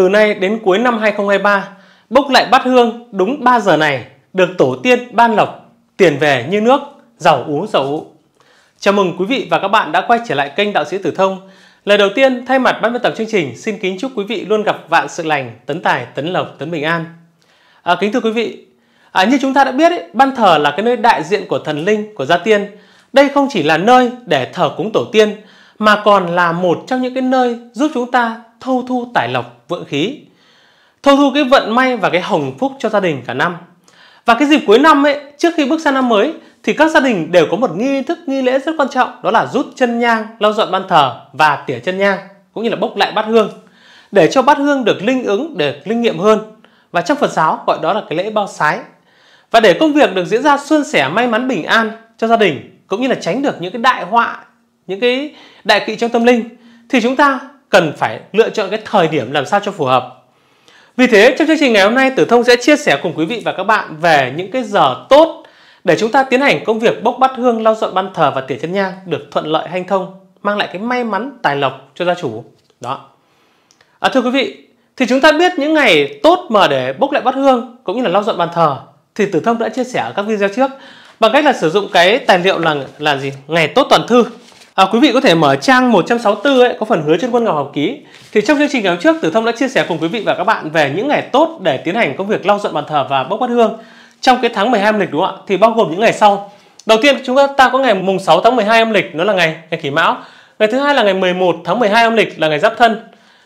từ nay đến cuối năm 2023, bốc lại bát hương đúng 3 giờ này được tổ tiên ban lộc, tiền về như nước, giàu ú giàu ú. Chào mừng quý vị và các bạn đã quay trở lại kênh Đạo sĩ Tử Thông. Lời đầu tiên, thay mặt ban biên tập chương trình, xin kính chúc quý vị luôn gặp vạn sự lành, tấn tài, tấn lộc, tấn bình an. À, kính thưa quý vị, à, như chúng ta đã biết, ấy, ban thờ là cái nơi đại diện của thần linh, của gia tiên. Đây không chỉ là nơi để thờ cúng tổ tiên, mà còn là một trong những cái nơi giúp chúng ta thâu thu tài lộc vượng khí thâu thu cái vận may và cái hồng phúc cho gia đình cả năm và cái dịp cuối năm ấy trước khi bước sang năm mới thì các gia đình đều có một nghi thức nghi lễ rất quan trọng đó là rút chân nhang lau dọn ban thờ và tỉa chân nhang cũng như là bốc lại bát hương để cho bát hương được linh ứng để linh nghiệm hơn và trong Phật giáo gọi đó là cái lễ bao sái và để công việc được diễn ra suôn sẻ may mắn bình an cho gia đình cũng như là tránh được những cái đại họa những cái đại kỵ trong tâm linh thì chúng ta cần phải lựa chọn cái thời điểm làm sao cho phù hợp. Vì thế trong chương trình ngày hôm nay Tử Thông sẽ chia sẻ cùng quý vị và các bạn về những cái giờ tốt để chúng ta tiến hành công việc bốc bắt hương, lau dọn ban thờ và tỉa chân nhang được thuận lợi hanh thông, mang lại cái may mắn tài lộc cho gia chủ. Đó. À, thưa quý vị, thì chúng ta biết những ngày tốt mà để bốc lại bát hương cũng như là lau dọn bàn thờ thì Tử Thông đã chia sẻ ở các video trước bằng cách là sử dụng cái tài liệu là là gì? Ngày tốt toàn thư À, quý vị có thể mở trang 164 ấy, có phần hứa trên quân ngọc học ký. Thì trong chương trình ngày hôm trước, Tử Thông đã chia sẻ cùng quý vị và các bạn về những ngày tốt để tiến hành công việc lau dọn bàn thờ và bốc bát hương trong cái tháng 12 âm lịch đúng không ạ? Thì bao gồm những ngày sau. Đầu tiên chúng ta có ngày mùng 6 tháng 12 âm lịch, nó là ngày ngày Kỷ Mão. Ngày thứ hai là ngày 11 tháng 12 âm lịch là ngày Giáp Thân.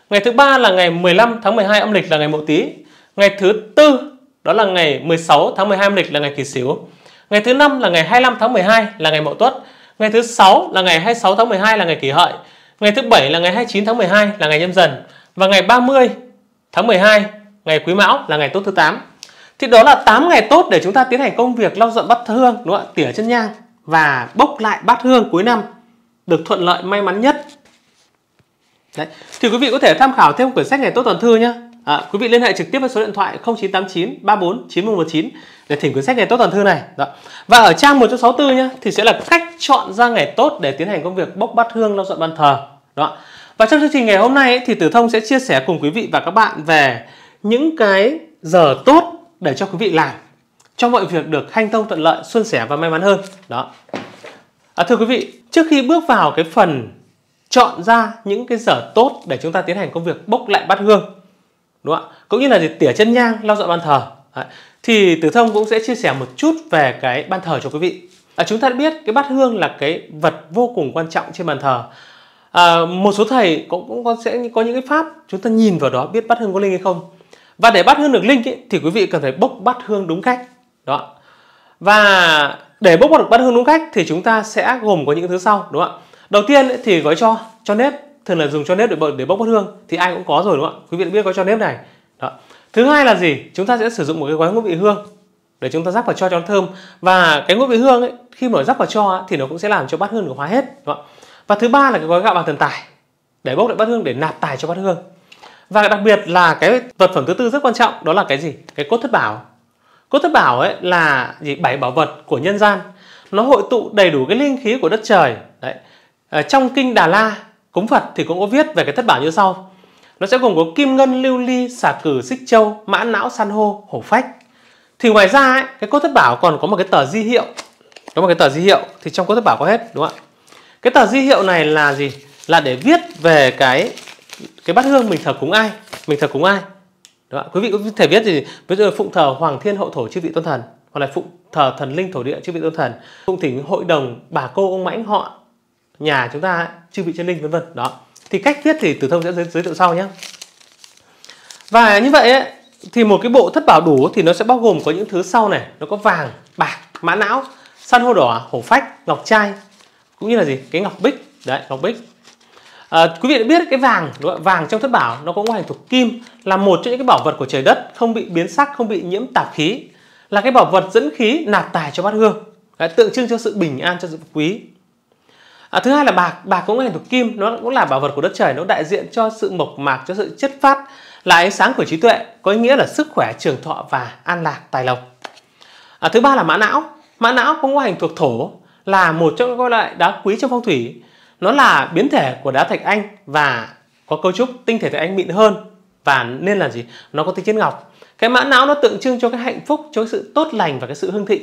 Ngày thứ ba là ngày 15 tháng 12 âm lịch là ngày Mậu Tý. Ngày thứ tư đó là ngày 16 tháng 12 âm lịch là ngày Kỷ Sửu. Ngày thứ năm là ngày 25 tháng 12 là ngày Mậu Tuất Ngày thứ 6 là ngày 26 tháng 12 là ngày kỷ hợi. Ngày thứ 7 là ngày 29 tháng 12 là ngày nhâm dần. Và ngày 30 tháng 12 ngày quý mão là ngày tốt thứ 8. Thì đó là 8 ngày tốt để chúng ta tiến hành công việc lau dọn bát hương, đúng không ạ? Tỉa chân nhang và bốc lại bát hương cuối năm được thuận lợi may mắn nhất. Đấy. Thì quý vị có thể tham khảo thêm quyển sách ngày tốt toàn thư nhé. À, quý vị liên hệ trực tiếp với số điện thoại 0989 34 9119 để thỉnh quyển sách ngày tốt toàn thư này. Đó. Và ở trang 164 nhá thì sẽ là cách chọn ra ngày tốt để tiến hành công việc bốc bát hương lau dọn bàn thờ. Đó. Và trong chương trình ngày hôm nay ấy, thì Tử Thông sẽ chia sẻ cùng quý vị và các bạn về những cái giờ tốt để cho quý vị làm cho mọi việc được hanh thông thuận lợi, suôn sẻ và may mắn hơn. Đó. À, thưa quý vị, trước khi bước vào cái phần chọn ra những cái giờ tốt để chúng ta tiến hành công việc bốc lại bát hương đúng không ạ cũng như là tỉa chân nhang lau dọn ban thờ Đấy. thì tử thông cũng sẽ chia sẻ một chút về cái ban thờ cho quý vị à, chúng ta biết cái bát hương là cái vật vô cùng quan trọng trên bàn thờ à, một số thầy cũng, cũng có, sẽ có những cái pháp chúng ta nhìn vào đó biết bát hương có linh hay không và để bát hương được linh ấy, thì quý vị cần phải bốc bát hương đúng cách đó và để bốc được bát hương đúng cách thì chúng ta sẽ gồm có những thứ sau đúng không ạ đầu tiên thì gói cho cho nếp thường là dùng cho nếp để, để bốc bát hương thì ai cũng có rồi đúng không ạ quý vị biết có cho nếp này đó. thứ hai là gì chúng ta sẽ sử dụng một cái gói ngũ vị hương để chúng ta rắc vào cho cho nó thơm và cái ngũ vị hương ấy, khi mà rắc vào cho thì nó cũng sẽ làm cho bát hương được hóa hết đúng không? và thứ ba là cái gói gạo bàn thần tài để bốc lại bát hương để nạp tài cho bát hương và đặc biệt là cái vật phẩm thứ tư rất quan trọng đó là cái gì cái cốt thất bảo cốt thất bảo ấy là gì bảy bảo vật của nhân gian nó hội tụ đầy đủ cái linh khí của đất trời đấy à, trong kinh đà la cúng Phật thì cũng có viết về cái thất bảo như sau. Nó sẽ gồm có kim ngân, lưu ly, xà cử, xích châu, mã não, san hô, hổ phách. Thì ngoài ra ấy, cái cốt thất bảo còn có một cái tờ di hiệu. Có một cái tờ di hiệu thì trong cốt thất bảo có hết đúng không ạ? Cái tờ di hiệu này là gì? Là để viết về cái cái bát hương mình thờ cúng ai, mình thờ cúng ai. Đúng không? Quý vị có thể viết gì? Ví dụ phụng thờ hoàng thiên hậu thổ chư vị tôn thần hoặc là phụng thờ thần linh thổ địa chư vị tôn thần, phụng thỉnh hội đồng bà cô ông mãnh họ nhà chúng ta chư vị chân linh vân vân đó thì cách viết thì tử thông sẽ giới, thiệu sau nhé và như vậy ấy, thì một cái bộ thất bảo đủ thì nó sẽ bao gồm có những thứ sau này nó có vàng bạc mã não san hô đỏ hổ phách ngọc trai cũng như là gì cái ngọc bích đấy ngọc bích à, quý vị đã biết cái vàng vàng trong thất bảo nó có ngoại hình thuộc kim là một trong những cái bảo vật của trời đất không bị biến sắc không bị nhiễm tạp khí là cái bảo vật dẫn khí nạp tài cho bát hương đấy, tượng trưng cho sự bình an cho sự quý à, thứ hai là bạc bạc cũng là thuộc kim nó cũng là bảo vật của đất trời nó đại diện cho sự mộc mạc cho sự chất phát là ánh sáng của trí tuệ có ý nghĩa là sức khỏe trường thọ và an lạc tài lộc à, thứ ba là mã não mã não cũng có hành thuộc thổ là một trong các loại đá quý trong phong thủy nó là biến thể của đá thạch anh và có cấu trúc tinh thể thạch anh mịn hơn và nên là gì nó có tính chất ngọc cái mã não nó tượng trưng cho cái hạnh phúc cho cái sự tốt lành và cái sự hưng thịnh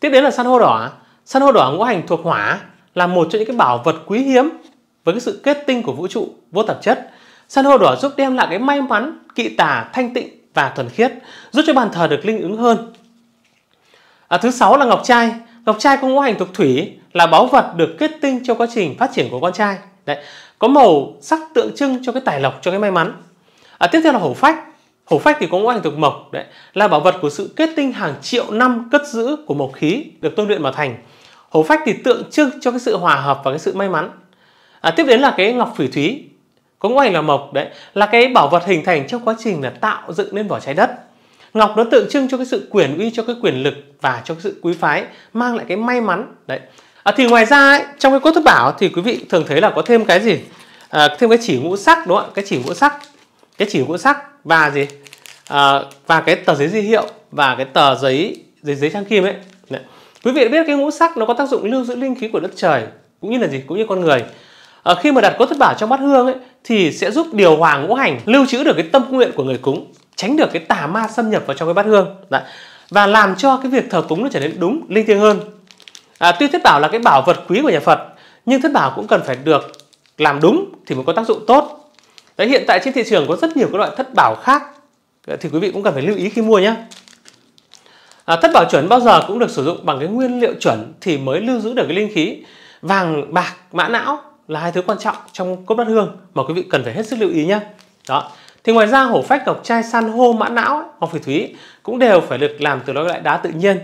tiếp đến là san hô đỏ san hô đỏ ngũ hành thuộc hỏa là một trong những cái bảo vật quý hiếm với cái sự kết tinh của vũ trụ vô tạp chất. San hô đỏ giúp đem lại cái may mắn, kỵ tả, thanh tịnh và thuần khiết, giúp cho bàn thờ được linh ứng hơn. À, thứ sáu là ngọc trai. Ngọc trai có ngũ hành thuộc thủy là báu vật được kết tinh trong quá trình phát triển của con trai. Đấy, có màu sắc tượng trưng cho cái tài lộc, cho cái may mắn. À, tiếp theo là hổ phách. Hổ phách thì có ngũ hành thuộc mộc, đấy, là bảo vật của sự kết tinh hàng triệu năm cất giữ của mộc khí được tôi luyện mà thành hổ phách thì tượng trưng cho cái sự hòa hợp và cái sự may mắn à, tiếp đến là cái ngọc phỉ thúy có ngũ là mộc đấy là cái bảo vật hình thành trong quá trình là tạo dựng nên vỏ trái đất ngọc nó tượng trưng cho cái sự quyền uy cho cái quyền lực và cho cái sự quý phái mang lại cái may mắn đấy à, thì ngoài ra ấy, trong cái cốt thất bảo thì quý vị thường thấy là có thêm cái gì à, thêm cái chỉ ngũ sắc đúng không ạ cái chỉ ngũ sắc cái chỉ ngũ sắc và gì à, và cái tờ giấy di hiệu và cái tờ giấy giấy giấy trang kim ấy quý vị đã biết cái ngũ sắc nó có tác dụng lưu giữ linh khí của đất trời cũng như là gì cũng như con người à, khi mà đặt cốt thất bảo trong bát hương ấy thì sẽ giúp điều hòa ngũ hành lưu trữ được cái tâm nguyện của người cúng tránh được cái tà ma xâm nhập vào trong cái bát hương Đấy. và làm cho cái việc thờ cúng nó trở nên đúng linh thiêng hơn à, tuy thất bảo là cái bảo vật quý của nhà phật nhưng thất bảo cũng cần phải được làm đúng thì mới có tác dụng tốt Đấy, hiện tại trên thị trường có rất nhiều các loại thất bảo khác thì quý vị cũng cần phải lưu ý khi mua nhé à, thất bảo chuẩn bao giờ cũng được sử dụng bằng cái nguyên liệu chuẩn thì mới lưu giữ được cái linh khí vàng bạc mã não là hai thứ quan trọng trong cốt bát hương mà quý vị cần phải hết sức lưu ý nhé đó thì ngoài ra hổ phách ngọc chai san hô mã não ngọc phỉ thúy cũng đều phải được làm từ loại đá tự nhiên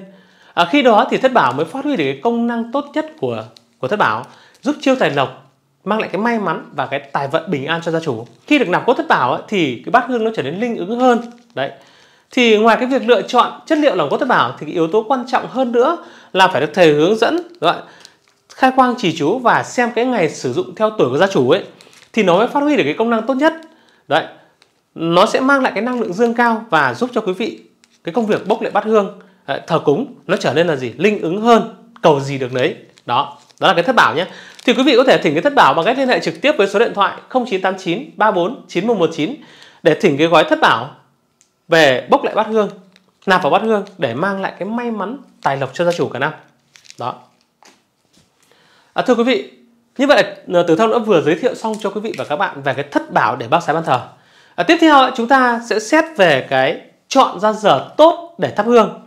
à, khi đó thì thất bảo mới phát huy được cái công năng tốt nhất của của thất bảo giúp chiêu tài lộc mang lại cái may mắn và cái tài vận bình an cho gia chủ khi được nạp cốt thất bảo ấy, thì cái bát hương nó trở nên linh ứng hơn đấy thì ngoài cái việc lựa chọn chất liệu làm cốt tế bào thì cái yếu tố quan trọng hơn nữa là phải được thầy hướng dẫn gọi khai quang chỉ chú và xem cái ngày sử dụng theo tuổi của gia chủ ấy thì nó mới phát huy được cái công năng tốt nhất đấy nó sẽ mang lại cái năng lượng dương cao và giúp cho quý vị cái công việc bốc lệ bát hương thờ cúng nó trở nên là gì linh ứng hơn cầu gì được đấy đó đó là cái thất bảo nhé thì quý vị có thể thỉnh cái thất bảo bằng cách liên hệ trực tiếp với số điện thoại 0989 34 9119 để thỉnh cái gói thất bảo về bốc lại bát hương nạp vào bát hương để mang lại cái may mắn tài lộc cho gia chủ cả năm đó à, thưa quý vị như vậy ờ, tử thông đã vừa giới thiệu xong cho quý vị và các bạn về cái thất bảo để bao sái ban thờ à, tiếp theo chúng ta sẽ xét về cái chọn ra giờ tốt để thắp hương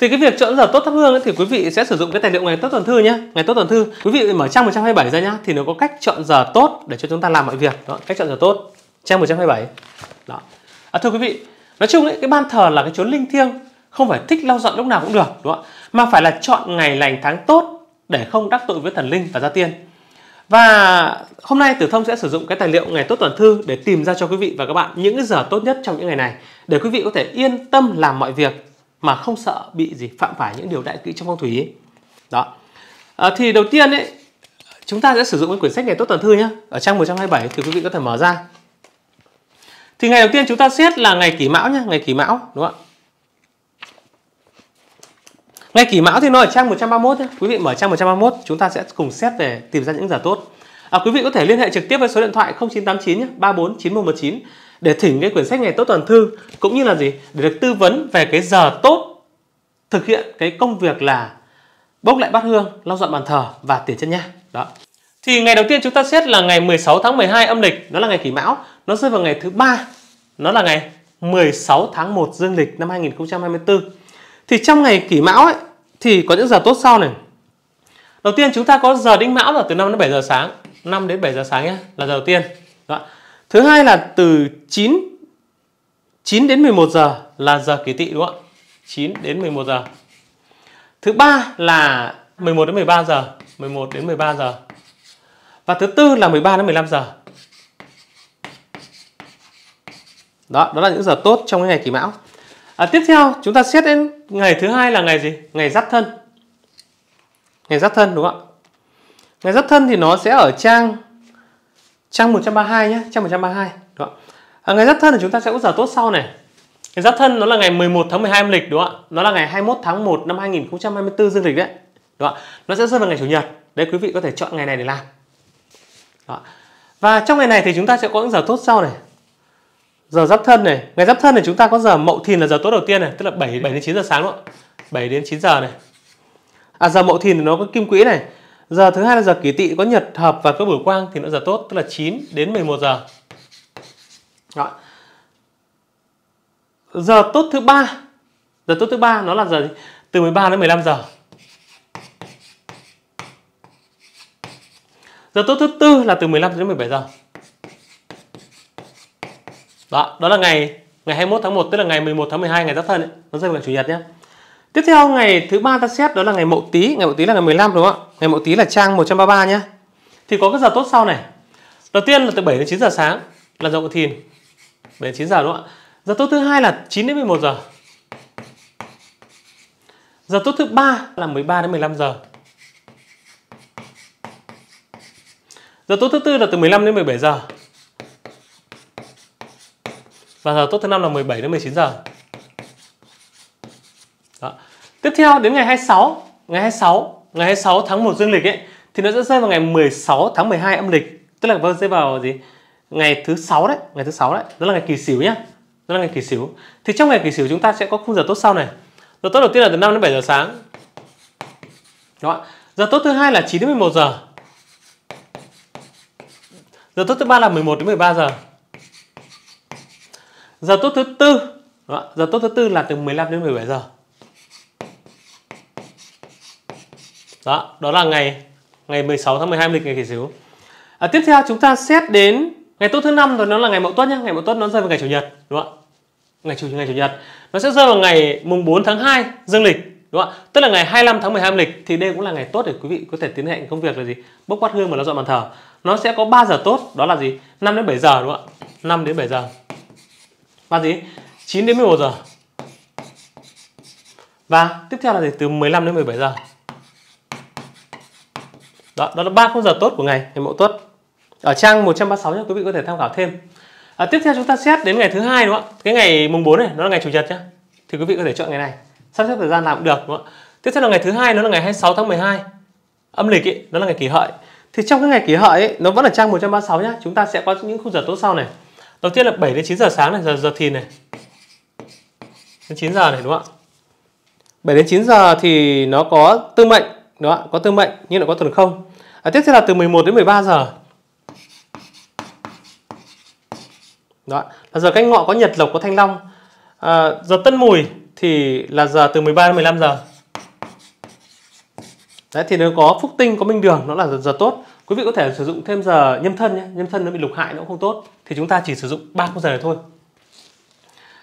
thì cái việc chọn giờ tốt thắp hương ấy, thì quý vị sẽ sử dụng cái tài liệu ngày tốt tuần thư nhé ngày tốt tuần thư quý vị mở trang 127 ra nhá thì nó có cách chọn giờ tốt để cho chúng ta làm mọi việc đó cách chọn giờ tốt trang 127 đó à, thưa quý vị nói chung ấy, cái ban thờ là cái chốn linh thiêng không phải thích lau dọn lúc nào cũng được đúng không ạ mà phải là chọn ngày lành tháng tốt để không đắc tội với thần linh và gia tiên và hôm nay Tử Thông sẽ sử dụng cái tài liệu Ngày Tốt Tuần Thư để tìm ra cho quý vị và các bạn những giờ tốt nhất trong những ngày này để quý vị có thể yên tâm làm mọi việc mà không sợ bị gì phạm phải những điều đại kỵ trong phong thủy. Đó. À, thì đầu tiên ấy chúng ta sẽ sử dụng cái quyển sách Ngày Tốt Tuần Thư nhé. Ở trang 127 thì quý vị có thể mở ra thì ngày đầu tiên chúng ta xét là ngày kỷ mão nhé ngày kỷ mão đúng không ạ ngày kỷ mão thì nó ở trang 131 nhé. quý vị mở trang 131 chúng ta sẽ cùng xét về tìm ra những giờ tốt à, quý vị có thể liên hệ trực tiếp với số điện thoại 0989 nhé, 349119 để thỉnh cái quyển sách ngày tốt toàn thư cũng như là gì để được tư vấn về cái giờ tốt thực hiện cái công việc là bốc lại bát hương lau dọn bàn thờ và tỉa chân nha đó thì ngày đầu tiên chúng ta xét là ngày 16 tháng 12 âm lịch đó là ngày kỷ mão nó rơi vào ngày thứ ba, nó là ngày 16 tháng 1 dương lịch năm 2024. Thì trong ngày kỷ mão ấy, thì có những giờ tốt sau này. Đầu tiên chúng ta có giờ đinh mão là từ 5 đến 7 giờ sáng, 5 đến 7 giờ sáng nhé, là giờ đầu tiên. Đó. Thứ hai là từ 9 9 đến 11 giờ là giờ kỷ tỵ đúng không ạ? 9 đến 11 giờ. Thứ ba là 11 đến 13 giờ, 11 đến 13 giờ. Và thứ tư là 13 đến 15 giờ. đó đó là những giờ tốt trong cái ngày kỷ mão à, tiếp theo chúng ta xét đến ngày thứ hai là ngày gì ngày giáp thân ngày giáp thân đúng không ạ ngày giáp thân thì nó sẽ ở trang trang 132 nhé trang 132 đúng không ạ à, ngày giáp thân thì chúng ta sẽ có giờ tốt sau này ngày giáp thân nó là ngày 11 tháng 12 âm lịch đúng không ạ nó là ngày 21 tháng 1 năm 2024 dương lịch đấy đúng không ạ nó sẽ rơi vào ngày chủ nhật đấy quý vị có thể chọn ngày này để làm đó. và trong ngày này thì chúng ta sẽ có những giờ tốt sau này giờ giáp thân này ngày giáp thân này chúng ta có giờ mậu thìn là giờ tốt đầu tiên này tức là 7 7 đến 9 giờ sáng đúng không 7 đến 9 giờ này à giờ mậu thìn thì nó có kim quỹ này giờ thứ hai là giờ kỷ tỵ có nhật hợp và có bửu quang thì nó giờ tốt tức là 9 đến 11 giờ đó. giờ tốt thứ ba giờ tốt thứ ba nó là giờ từ 13 đến 15 giờ giờ tốt thứ tư là từ 15 đến 17 giờ đó, đó là ngày ngày 21 tháng 1 tức là ngày 11 tháng 12 ngày Giáp Thân ấy, nó rơi vào chủ nhật nhé. Tiếp theo ngày thứ ba ta xét đó là ngày Mậu Tý, ngày Mậu Tý là ngày 15 đúng không ạ? Ngày Mậu Tý là trang 133 nhé. Thì có các giờ tốt sau này. Đầu tiên là từ 7 đến 9 giờ sáng là giờ thìn. 7 đến 9 giờ đúng không ạ? Giờ tốt thứ hai là 9 đến 11 giờ. Giờ tốt thứ ba là 13 đến 15 giờ. Giờ tốt thứ tư là từ 15 đến 17 giờ và giờ tốt thứ năm là 17 đến 19 giờ Đó. tiếp theo đến ngày 26 ngày 26 ngày 26 tháng 1 dương lịch ấy thì nó sẽ rơi vào ngày 16 tháng 12 âm lịch tức là nó rơi vào gì ngày thứ sáu đấy ngày thứ sáu đấy đó là ngày kỳ sửu nhá đó là ngày kỳ sửu thì trong ngày kỳ sửu chúng ta sẽ có khung giờ tốt sau này giờ tốt đầu tiên là từ 5 đến 7 giờ sáng đó giờ tốt thứ hai là 9 đến 11 giờ giờ tốt thứ ba là 11 đến 13 giờ giờ tốt thứ tư vâng giờ tốt thứ tư là từ 15 đến 17 giờ đó đó là ngày ngày 16 tháng 12 lịch ngày kỷ sửu à, tiếp theo chúng ta xét đến ngày tốt thứ năm rồi nó là ngày mậu tuất nhé ngày mậu tuất nó rơi vào ngày chủ nhật đúng không ngày chủ ngày chủ nhật nó sẽ rơi vào ngày mùng 4 tháng 2 dương lịch đúng không tức là ngày 25 tháng 12 lịch thì đây cũng là ngày tốt để quý vị có thể tiến hành công việc là gì bốc quát hương và lau dọn bàn thờ nó sẽ có 3 giờ tốt đó là gì 5 đến 7 giờ đúng không ạ 5 đến 7 giờ và gì 9 đến 11 giờ và tiếp theo là gì từ 15 đến 17 giờ đó, đó là ba khung giờ tốt của ngày ngày mậu tuất ở trang 136 nhé quý vị có thể tham khảo thêm à, tiếp theo chúng ta xét đến ngày thứ hai đúng không ạ cái ngày mùng 4 này nó là ngày chủ nhật nhá thì quý vị có thể chọn ngày này sắp xếp thời gian làm cũng được đúng không ạ tiếp theo là ngày thứ hai nó là ngày 26 tháng 12 âm lịch ấy, nó là ngày kỷ hợi thì trong cái ngày kỷ hợi ấy, nó vẫn là trang 136 nhá chúng ta sẽ có những khung giờ tốt sau này đầu tiên là 7 đến 9 giờ sáng này giờ giờ thì này đến 9 giờ này đúng không ạ 7 đến 9 giờ thì nó có tư mệnh đúng không ạ có tư mệnh nhưng lại có tuần không à, tiếp theo là từ 11 đến 13 giờ đó là giờ canh ngọ có nhật lộc có thanh long à, giờ tân mùi thì là giờ từ 13 đến 15 giờ đấy thì nó có phúc tinh có minh đường nó là giờ, giờ tốt quý vị có thể sử dụng thêm giờ nhâm thân nhé nhâm thân nó bị lục hại nó cũng không tốt thì chúng ta chỉ sử dụng ba khung giờ này thôi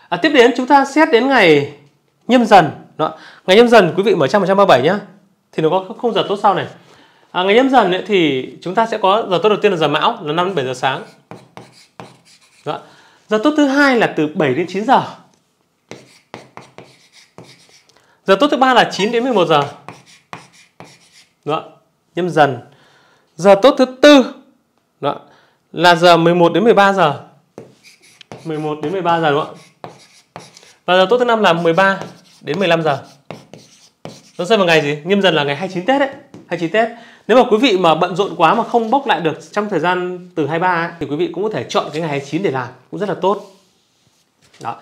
à, tiếp đến chúng ta xét đến ngày nhâm dần đó. ngày nhâm dần quý vị mở trang 137 nhé thì nó có khung giờ tốt sau này à, ngày nhâm dần ấy, thì chúng ta sẽ có giờ tốt đầu tiên là giờ mão là 5 đến 7 giờ sáng đó. giờ tốt thứ hai là từ 7 đến 9 giờ giờ tốt thứ ba là 9 đến 11 giờ đó. nhâm dần giờ tốt thứ tư đó, là giờ 11 đến 13 giờ 11 đến 13 giờ đúng không và giờ tốt thứ năm là 13 đến 15 giờ nó rơi vào ngày gì nghiêm dần là ngày 29 Tết đấy 29 Tết nếu mà quý vị mà bận rộn quá mà không bốc lại được trong thời gian từ 23 ấy, thì quý vị cũng có thể chọn cái ngày 29 để làm cũng rất là tốt đó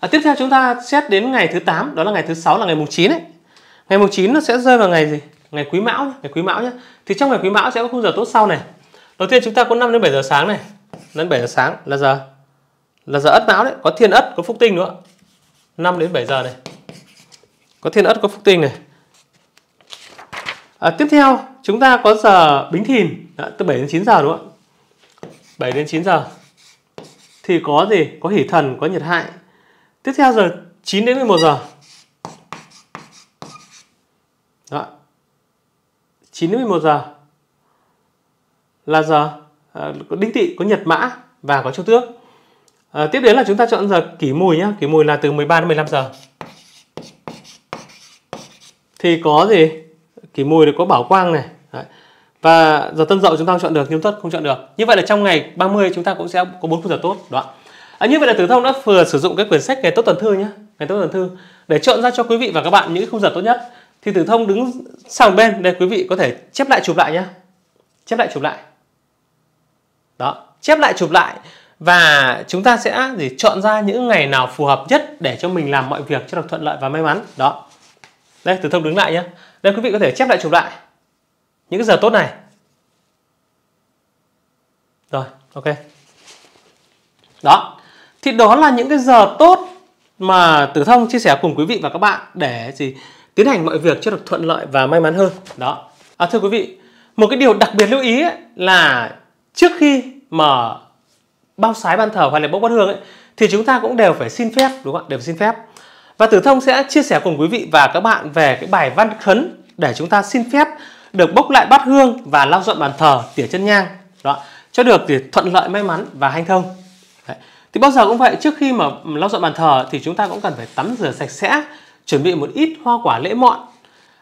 à, tiếp theo chúng ta xét đến ngày thứ 8 đó là ngày thứ sáu là ngày mùng 9 ấy ngày mùng 9 nó sẽ rơi vào ngày gì ngày quý mão ngày quý mão nhé thì trong ngày quý mão sẽ có khung giờ tốt sau này đầu tiên chúng ta có 5 đến 7 giờ sáng này đến 7 giờ sáng là giờ là giờ ất mão đấy có thiên ất có phúc tinh nữa 5 đến 7 giờ này có thiên ất có phúc tinh này à, tiếp theo chúng ta có giờ bính thìn đã, từ 7 đến 9 giờ đúng không ạ 7 đến 9 giờ thì có gì có hỷ thần có nhiệt hại tiếp theo giờ 9 đến 11 giờ 9 đến 11 giờ là giờ à, có đinh tỵ có nhật mã và có châu tước à, tiếp đến là chúng ta chọn giờ kỷ mùi nhé kỷ mùi là từ 13 đến 15 giờ thì có gì kỷ mùi thì có bảo quang này Đấy. và giờ tân dậu chúng ta chọn được nhưng tuất không chọn được như vậy là trong ngày 30 chúng ta cũng sẽ có bốn khung giờ tốt đoạn à, như vậy là tử thông đã vừa sử dụng cái quyển sách ngày tốt tuần thư nhé ngày tốt tuần thư để chọn ra cho quý vị và các bạn những khung giờ tốt nhất thì tử thông đứng sang bên đây quý vị có thể chép lại chụp lại nhé chép lại chụp lại đó chép lại chụp lại và chúng ta sẽ gì chọn ra những ngày nào phù hợp nhất để cho mình làm mọi việc cho được thuận lợi và may mắn đó đây tử thông đứng lại nhé đây quý vị có thể chép lại chụp lại những giờ tốt này rồi ok đó thì đó là những cái giờ tốt mà tử thông chia sẻ cùng quý vị và các bạn để gì tiến hành mọi việc cho được thuận lợi và may mắn hơn đó à, thưa quý vị một cái điều đặc biệt lưu ý ấy, là trước khi mà bao sái ban thờ hoặc là bốc bát hương ấy, thì chúng ta cũng đều phải xin phép đúng không ạ đều xin phép và tử thông sẽ chia sẻ cùng quý vị và các bạn về cái bài văn khấn để chúng ta xin phép được bốc lại bát hương và lau dọn bàn thờ tỉa chân nhang đó cho được thì thuận lợi may mắn và hanh thông Đấy. thì bao giờ cũng vậy trước khi mà lau dọn bàn thờ thì chúng ta cũng cần phải tắm rửa sạch sẽ chuẩn bị một ít hoa quả lễ mọn.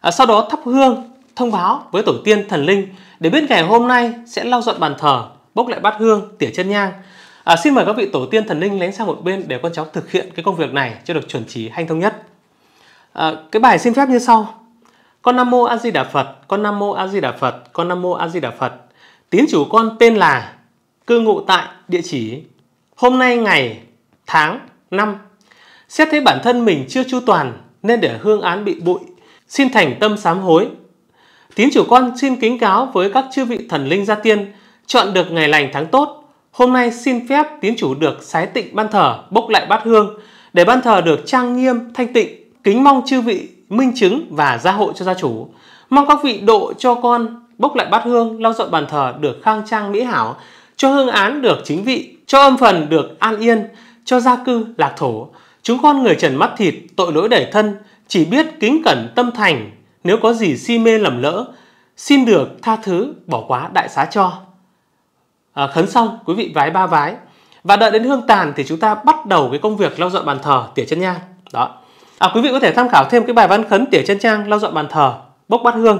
À, sau đó thắp hương, thông báo với tổ tiên thần linh để biết ngày hôm nay sẽ lau dọn bàn thờ, bốc lại bát hương, tỉa chân nhang. À, xin mời các vị tổ tiên thần linh lén sang một bên để con cháu thực hiện cái công việc này cho được chuẩn trí hanh thông nhất. À, cái bài xin phép như sau. Con Nam Mô A Di Đà Phật, con Nam Mô A Di Đà Phật, con Nam Mô A Di Đà Phật. Tín chủ con tên là cư ngụ tại địa chỉ hôm nay ngày tháng năm xét thấy bản thân mình chưa chu toàn nên để hương án bị bụi, xin thành tâm sám hối. Tín chủ con xin kính cáo với các chư vị thần linh gia tiên, chọn được ngày lành tháng tốt, hôm nay xin phép tín chủ được sái tịnh ban thờ bốc lại bát hương, để ban thờ được trang nghiêm, thanh tịnh, kính mong chư vị minh chứng và gia hộ cho gia chủ. Mong các vị độ cho con bốc lại bát hương, lau dọn bàn thờ được khang trang mỹ hảo, cho hương án được chính vị, cho âm phần được an yên, cho gia cư lạc thổ. Chúng con người trần mắt thịt, tội lỗi đẩy thân, chỉ biết kính cẩn tâm thành, nếu có gì si mê lầm lỡ, xin được tha thứ, bỏ quá đại xá cho. À, khấn xong, quý vị vái ba vái. Và đợi đến hương tàn thì chúng ta bắt đầu cái công việc lau dọn bàn thờ, tỉa chân nhang. Đó. À, quý vị có thể tham khảo thêm cái bài văn khấn tỉa chân trang lau dọn bàn thờ, bốc bát hương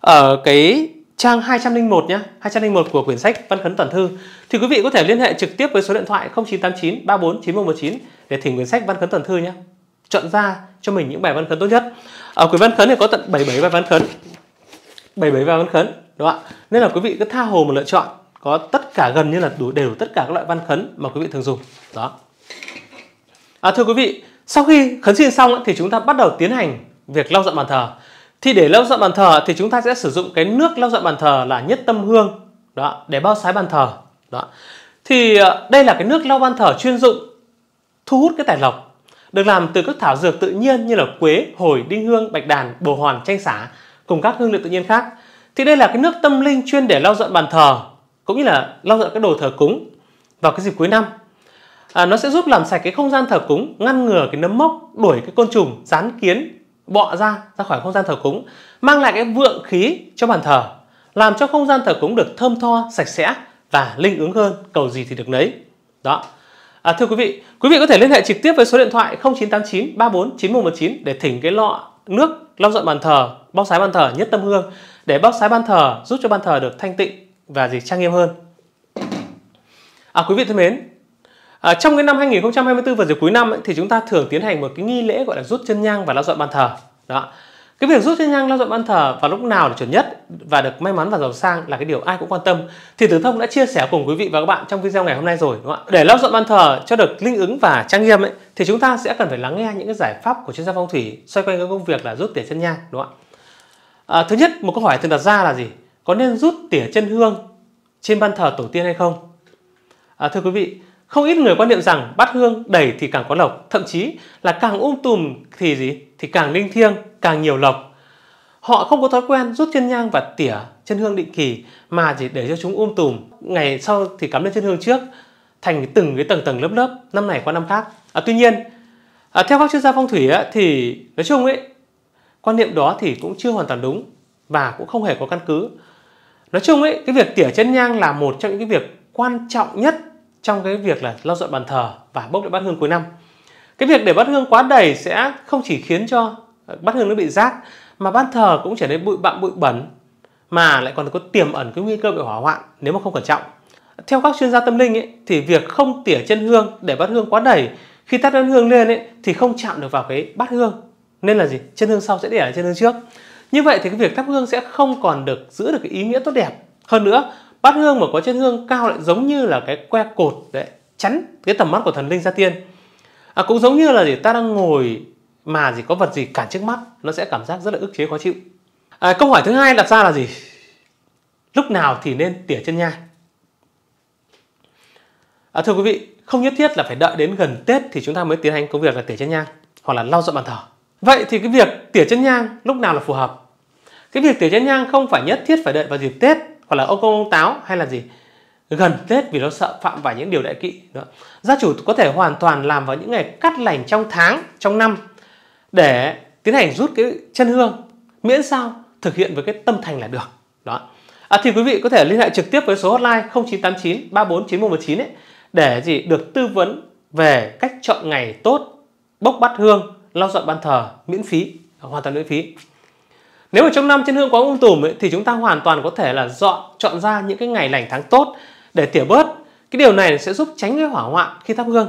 ở cái trang 201 nhé, 201 của quyển sách Văn khấn toàn thư. Thì quý vị có thể liên hệ trực tiếp với số điện thoại 0989 34 9119 để thỉnh quyển sách Văn khấn toàn thư nhé. Chọn ra cho mình những bài văn khấn tốt nhất. Ở quyển văn khấn thì có tận 77 bài văn khấn. 77 bài văn khấn, đúng không ạ? Nên là quý vị cứ tha hồ mà lựa chọn, có tất cả gần như là đủ đều tất cả các loại văn khấn mà quý vị thường dùng. Đó. À, thưa quý vị, sau khi khấn xin xong thì chúng ta bắt đầu tiến hành việc lau dọn bàn thờ thì để lau dọn bàn thờ thì chúng ta sẽ sử dụng cái nước lau dọn bàn thờ là nhất tâm hương đó để bao sái bàn thờ đó thì ờ, đây là cái nước lau bàn thờ chuyên dụng thu hút cái tài lộc được làm từ các thảo dược tự nhiên như là quế hồi đinh hương bạch đàn bồ hoàn chanh xả cùng các hương liệu tự nhiên khác thì đây là cái nước tâm linh chuyên để lau dọn bàn thờ cũng như là lau dọn cái đồ thờ cúng vào cái dịp cuối năm à, nó sẽ giúp làm sạch cái không gian thờ cúng ngăn ngừa cái nấm mốc đuổi cái côn trùng rán kiến bọ ra ra khỏi không gian thờ cúng mang lại cái vượng khí cho bàn thờ làm cho không gian thờ cúng được thơm tho sạch sẽ và linh ứng hơn cầu gì thì được nấy đó à, thưa quý vị quý vị có thể liên hệ trực tiếp với số điện thoại 0989 34 9119 để thỉnh cái lọ nước lau dọn bàn thờ bóc sái bàn thờ nhất tâm hương để bóc sái bàn thờ giúp cho bàn thờ được thanh tịnh và gì trang nghiêm hơn à, quý vị thân mến À, trong cái năm 2024 và dịp cuối năm ấy, thì chúng ta thường tiến hành một cái nghi lễ gọi là rút chân nhang và lau dọn bàn thờ. Đó. Cái việc rút chân nhang lau dọn bàn thờ vào lúc nào là chuẩn nhất và được may mắn và giàu sang là cái điều ai cũng quan tâm. Thì Tử Thông đã chia sẻ cùng quý vị và các bạn trong video ngày hôm nay rồi đúng không ạ? Để lau dọn bàn thờ cho được linh ứng và trang nghiêm ấy thì chúng ta sẽ cần phải lắng nghe những cái giải pháp của chuyên gia phong thủy xoay quanh cái công việc là rút tỉa chân nhang đúng không ạ? À, thứ nhất một câu hỏi thường đặt ra là gì? Có nên rút tỉa chân hương trên bàn thờ tổ tiên hay không? À, thưa quý vị, không ít người quan niệm rằng bát hương đầy thì càng có lộc, thậm chí là càng um tùm thì gì? Thì càng linh thiêng, càng nhiều lộc. Họ không có thói quen rút chân nhang và tỉa chân hương định kỳ mà chỉ để cho chúng um tùm, ngày sau thì cắm lên chân hương trước, thành từng cái tầng tầng lớp lớp, năm này qua năm khác. À, tuy nhiên, à, theo các chuyên gia phong thủy ấy, thì nói chung ấy, quan niệm đó thì cũng chưa hoàn toàn đúng và cũng không hề có căn cứ. Nói chung ấy, cái việc tỉa chân nhang là một trong những cái việc quan trọng nhất trong cái việc là lau dọn bàn thờ và bốc lại bát hương cuối năm cái việc để bát hương quá đầy sẽ không chỉ khiến cho ờ, bát hương nó bị rát mà bàn thờ cũng trở nên bụi bặm bụi bẩn mà lại còn có tiềm ẩn cái nguy cơ bị hỏa hoạn nếu mà không cẩn trọng theo các chuyên gia tâm linh ấy, thì việc không tỉa chân hương để bát hương quá đầy khi tắt chân hương lên ấy, thì không chạm được vào cái bát hương nên là gì chân hương sau sẽ để ở chân hương trước như vậy thì cái việc thắp hương sẽ không còn được giữ được cái ý nghĩa tốt đẹp hơn nữa bát hương mà có chất hương cao lại giống như là cái que cột đấy chắn cái tầm mắt của thần linh gia tiên à, cũng giống như là gì ta đang ngồi mà gì có vật gì cản trước mắt nó sẽ cảm giác rất là ức chế khó chịu à, câu hỏi thứ hai đặt ra là gì lúc nào thì nên tỉa chân nhai à, thưa quý vị không nhất thiết là phải đợi đến gần tết thì chúng ta mới tiến hành công việc là tỉa chân nhang hoặc là lau dọn bàn thờ vậy thì cái việc tỉa chân nhang lúc nào là phù hợp cái việc tỉa chân nhang không phải nhất thiết phải đợi vào dịp tết hoặc là ông công ông táo hay là gì gần Tết vì nó sợ phạm vào những điều đại kỵ. Đó. Gia chủ có thể hoàn toàn làm vào những ngày cắt lành trong tháng, trong năm để tiến hành rút cái chân hương miễn sao thực hiện với cái tâm thành là được. Đó. À, thì quý vị có thể liên hệ trực tiếp với số hotline 0989 349119 ấy để gì được tư vấn về cách chọn ngày tốt, bốc bắt hương, lau dọn ban thờ miễn phí, hoàn toàn miễn phí. Nếu ở trong năm trên hương quá ung tùm ấy, thì chúng ta hoàn toàn có thể là dọn chọn ra những cái ngày lành tháng tốt để tỉa bớt. Cái điều này sẽ giúp tránh cái hỏa hoạn khi thắp hương.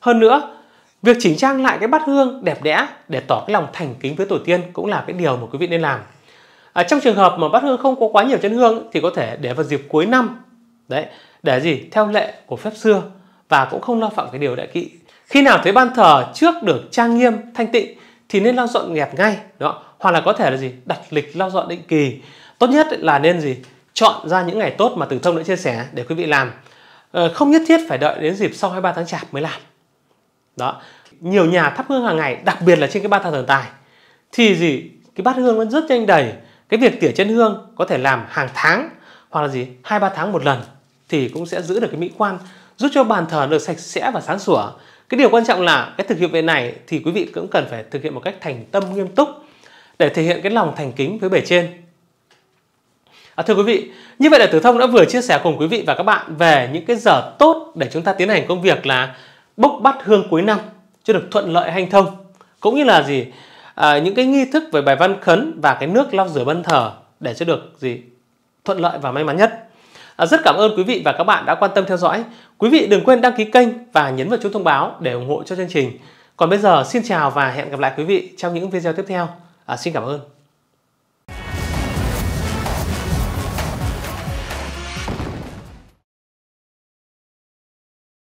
Hơn nữa, việc chỉnh trang lại cái bát hương đẹp đẽ để tỏ cái lòng thành kính với tổ tiên cũng là cái điều mà quý vị nên làm. À, trong trường hợp mà bát hương không có quá nhiều chân hương thì có thể để vào dịp cuối năm. Đấy, để gì? Theo lệ của phép xưa và cũng không lo phạm cái điều đại kỵ. Khi nào thấy ban thờ trước được trang nghiêm, thanh tịnh thì nên lau dọn dẹp ngay. Đó, hoặc là có thể là gì đặt lịch lau dọn định kỳ tốt nhất là nên gì chọn ra những ngày tốt mà Tử Thông đã chia sẻ để quý vị làm ờ, không nhất thiết phải đợi đến dịp sau 23 tháng chạp mới làm đó nhiều nhà thắp hương hàng ngày đặc biệt là trên cái ba thang thần tài thì gì cái bát hương vẫn rất nhanh đầy cái việc tỉa chân hương có thể làm hàng tháng hoặc là gì hai ba tháng một lần thì cũng sẽ giữ được cái mỹ quan giúp cho bàn thờ được sạch sẽ và sáng sủa cái điều quan trọng là cái thực hiện về này thì quý vị cũng cần phải thực hiện một cách thành tâm nghiêm túc để thể hiện cái lòng thành kính với bề trên. À, thưa quý vị, như vậy là Tử Thông đã vừa chia sẻ cùng quý vị và các bạn về những cái giờ tốt để chúng ta tiến hành công việc là bốc bắt hương cuối năm cho được thuận lợi hanh thông. Cũng như là gì? À, những cái nghi thức về bài văn khấn và cái nước lau rửa bân thờ để cho được gì? Thuận lợi và may mắn nhất. À, rất cảm ơn quý vị và các bạn đã quan tâm theo dõi. Quý vị đừng quên đăng ký kênh và nhấn vào chuông thông báo để ủng hộ cho chương trình. Còn bây giờ xin chào và hẹn gặp lại quý vị trong những video tiếp theo. Así que, amador,